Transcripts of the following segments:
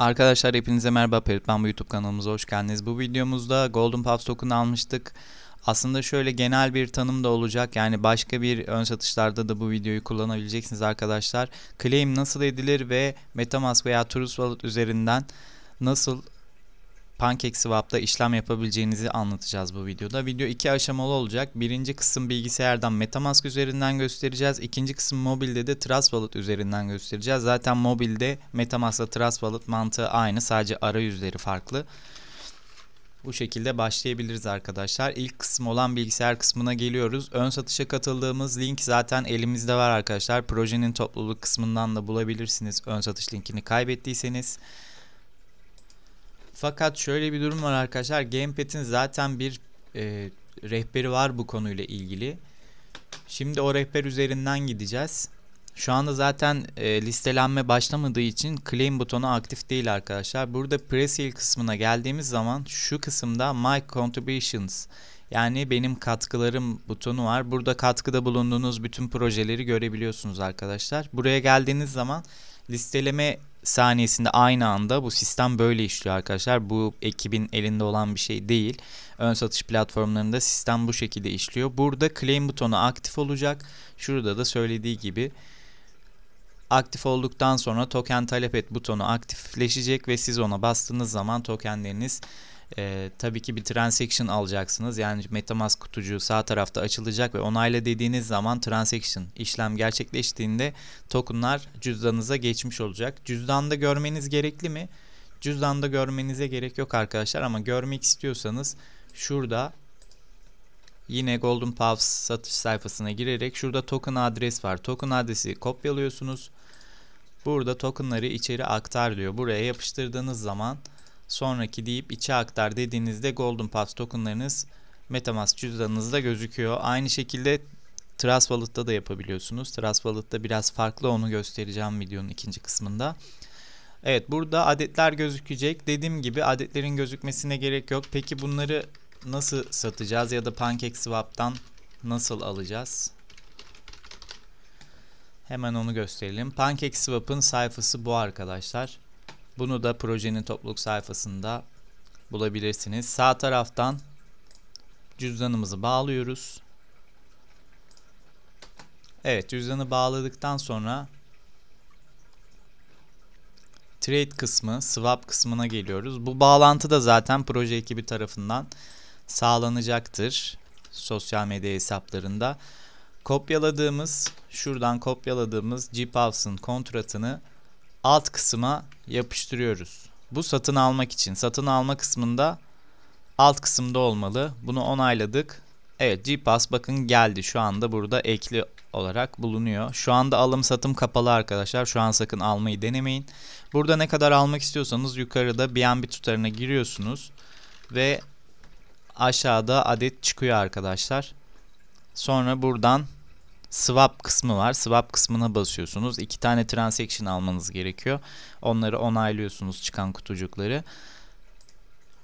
Arkadaşlar hepinize merhaba Peritman bu YouTube kanalımıza hoş geldiniz. Bu videomuzda Golden Puff Token almıştık. Aslında şöyle genel bir tanım da olacak. Yani başka bir ön satışlarda da bu videoyu kullanabileceksiniz arkadaşlar. Claim nasıl edilir ve Metamask veya Trust Wallet üzerinden nasıl PancakeSwap'ta işlem yapabileceğinizi anlatacağız bu videoda. Video iki aşamalı olacak. Birinci kısım bilgisayardan Metamask üzerinden göstereceğiz. İkinci kısım mobilde de Trust Wallet üzerinden göstereceğiz. Zaten mobilde Metamask'la Trust Wallet mantığı aynı. Sadece arayüzleri farklı. Bu şekilde başlayabiliriz arkadaşlar. İlk kısım olan bilgisayar kısmına geliyoruz. Ön satışa katıldığımız link zaten elimizde var arkadaşlar. Projenin topluluk kısmından da bulabilirsiniz ön satış linkini kaybettiyseniz. Fakat şöyle bir durum var arkadaşlar. Gamepad'in zaten bir e, rehberi var bu konuyla ilgili. Şimdi o rehber üzerinden gideceğiz. Şu anda zaten e, listelenme başlamadığı için claim butonu aktif değil arkadaşlar. Burada presale kısmına geldiğimiz zaman şu kısımda my contributions yani benim katkılarım butonu var. Burada katkıda bulunduğunuz bütün projeleri görebiliyorsunuz arkadaşlar. Buraya geldiğiniz zaman listeleme saniyesinde aynı anda bu sistem böyle işliyor arkadaşlar. Bu ekibin elinde olan bir şey değil. Ön satış platformlarında sistem bu şekilde işliyor. Burada claim butonu aktif olacak. Şurada da söylediği gibi aktif olduktan sonra token talep et butonu aktifleşecek ve siz ona bastığınız zaman tokenleriniz e, tabii ki bir transaction alacaksınız. Yani Metamask kutucuğu sağ tarafta açılacak ve onayla dediğiniz zaman transaction işlem gerçekleştiğinde tokenlar cüzdanınıza geçmiş olacak. Cüzdanda görmeniz gerekli mi? Cüzdanda görmenize gerek yok arkadaşlar ama görmek istiyorsanız şurada yine Golden Paths satış sayfasına girerek şurada token adres var. Token adresi kopyalıyorsunuz. Burada tokenları içeri aktar diyor. Buraya yapıştırdığınız zaman sonraki deyip içe aktar dediğinizde Golden Pass tokenlarınız Metamask cüzdanınızda gözüküyor. Aynı şekilde Trust Wallet'ta da yapabiliyorsunuz. Trust Wallet'ta biraz farklı onu göstereceğim videonun ikinci kısmında. Evet burada adetler gözükecek. Dediğim gibi adetlerin gözükmesine gerek yok. Peki bunları nasıl satacağız ya da PancakeSwap'tan nasıl alacağız? Hemen onu gösterelim. PancakeSwap'ın sayfası bu arkadaşlar. Bunu da projenin topluluk sayfasında bulabilirsiniz. Sağ taraftan cüzdanımızı bağlıyoruz. Evet cüzdanı bağladıktan sonra trade kısmı, swap kısmına geliyoruz. Bu bağlantı da zaten proje ekibi tarafından sağlanacaktır sosyal medya hesaplarında. Kopyaladığımız, şuradan kopyaladığımız GPALS'ın kontratını alt kısma yapıştırıyoruz. Bu satın almak için. Satın alma kısmında alt kısımda olmalı. Bunu onayladık. Evet G Pass, bakın geldi. Şu anda burada ekli olarak bulunuyor. Şu anda alım satım kapalı arkadaşlar. Şu an sakın almayı denemeyin. Burada ne kadar almak istiyorsanız yukarıda BNB tutarına giriyorsunuz. Ve aşağıda adet çıkıyor arkadaşlar. Sonra buradan swap kısmı var. Swap kısmına basıyorsunuz. İki tane transaction almanız gerekiyor. Onları onaylıyorsunuz çıkan kutucukları.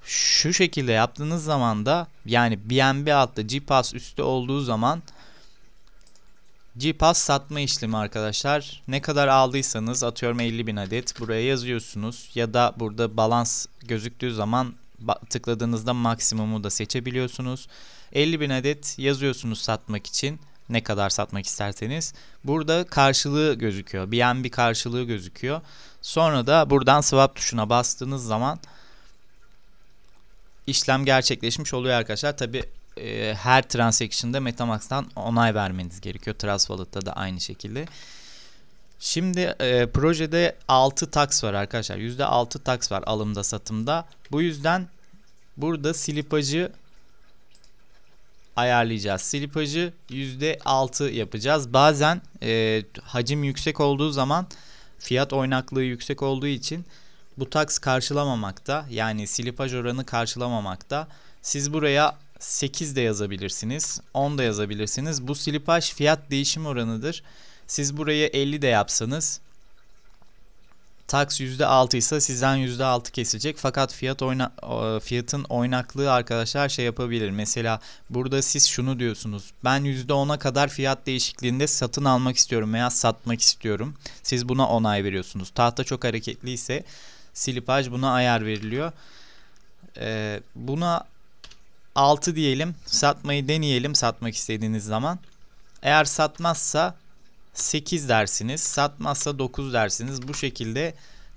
Şu şekilde yaptığınız zaman da yani BNB altta, GPass üstü olduğu zaman GPass satma işlemi arkadaşlar. Ne kadar aldıysanız atıyorum 50 bin adet buraya yazıyorsunuz ya da burada balans gözüktüğü zaman tıkladığınızda maksimumu da seçebiliyorsunuz. 50 bin adet yazıyorsunuz satmak için ne kadar satmak isterseniz. Burada karşılığı gözüküyor. BNB karşılığı gözüküyor. Sonra da buradan swap tuşuna bastığınız zaman işlem gerçekleşmiş oluyor arkadaşlar. Tabi e, her transaction'da Metamax'tan onay vermeniz gerekiyor. Trust da aynı şekilde. Şimdi e, projede 6 tax var arkadaşlar. %6 tax var alımda satımda. Bu yüzden burada slipajı ayarlayacağız. Slipajı %6 yapacağız. Bazen e, hacim yüksek olduğu zaman fiyat oynaklığı yüksek olduğu için bu taks karşılamamakta yani slipaj oranı karşılamamakta. Siz buraya 8 de yazabilirsiniz 10 da yazabilirsiniz. Bu slipaj fiyat değişim oranıdır. Siz buraya 50 de yapsanız Tax %6 ise sizden %6 kesilecek. Fakat fiyat oyna, fiyatın oynaklığı arkadaşlar şey yapabilir. Mesela burada siz şunu diyorsunuz. Ben %10'a kadar fiyat değişikliğinde satın almak istiyorum veya satmak istiyorum. Siz buna onay veriyorsunuz. Tahta çok hareketli ise silipaj buna ayar veriliyor. Ee, buna 6 diyelim. Satmayı deneyelim satmak istediğiniz zaman. Eğer satmazsa 8 dersiniz. Satmazsa 9 dersiniz. Bu şekilde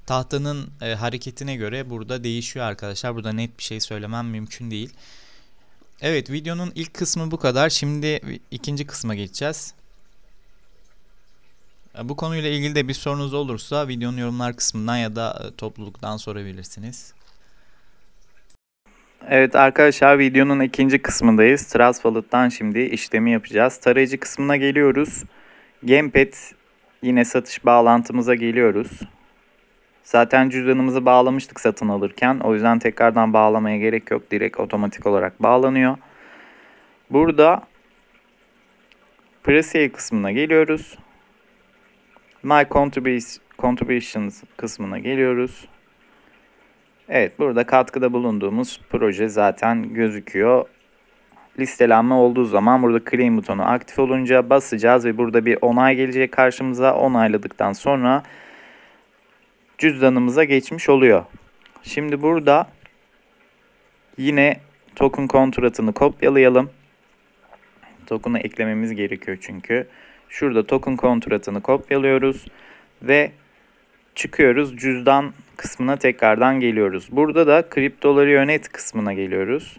tahtanın e, hareketine göre burada değişiyor arkadaşlar. Burada net bir şey söylemem mümkün değil. Evet videonun ilk kısmı bu kadar. Şimdi ikinci kısma geçeceğiz. E, bu konuyla ilgili de bir sorunuz olursa videonun yorumlar kısmından ya da e, topluluktan sorabilirsiniz. Evet arkadaşlar videonun ikinci kısmındayız. Transvalut'tan şimdi işlemi yapacağız. Tarayıcı kısmına geliyoruz. Gamepad yine satış bağlantımıza geliyoruz. Zaten cüzdanımızı bağlamıştık satın alırken. O yüzden tekrardan bağlamaya gerek yok. Direkt otomatik olarak bağlanıyor. Burada Presale kısmına geliyoruz. My Contributions kısmına geliyoruz. Evet burada katkıda bulunduğumuz proje zaten gözüküyor listelenme olduğu zaman burada claim butonu aktif olunca basacağız ve burada bir onay gelecek karşımıza. Onayladıktan sonra cüzdanımıza geçmiş oluyor. Şimdi burada yine token kontratını kopyalayalım. Token'ı eklememiz gerekiyor çünkü. Şurada token kontratını kopyalıyoruz ve çıkıyoruz cüzdan kısmına tekrardan geliyoruz. Burada da kriptoları yönet kısmına geliyoruz.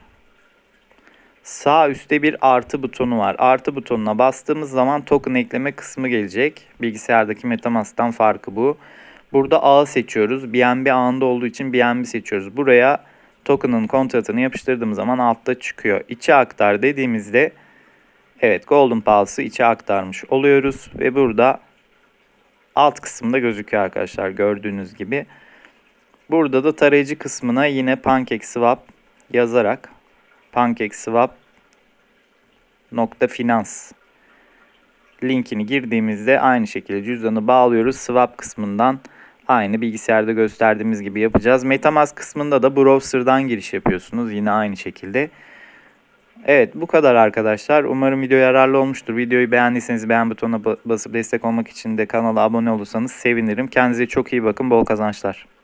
Sağ üstte bir artı butonu var. Artı butonuna bastığımız zaman token ekleme kısmı gelecek. Bilgisayardaki Metamask'tan farkı bu. Burada ağ seçiyoruz. BNB ağında olduğu için BNB seçiyoruz. Buraya token'ın kontratını yapıştırdığım zaman altta çıkıyor. İçe aktar dediğimizde evet Golden Pulse'ı içe aktarmış oluyoruz. Ve burada alt kısımda gözüküyor arkadaşlar gördüğünüz gibi. Burada da tarayıcı kısmına yine PancakeSwap yazarak PancakeSwap nokta finans linkini girdiğimizde aynı şekilde cüzdanı bağlıyoruz. Swap kısmından aynı bilgisayarda gösterdiğimiz gibi yapacağız. Metamask kısmında da browser'dan giriş yapıyorsunuz yine aynı şekilde. Evet bu kadar arkadaşlar. Umarım video yararlı olmuştur. Videoyu beğendiyseniz beğen butonuna basıp destek olmak için de kanala abone olursanız sevinirim. Kendinize çok iyi bakın. Bol kazançlar.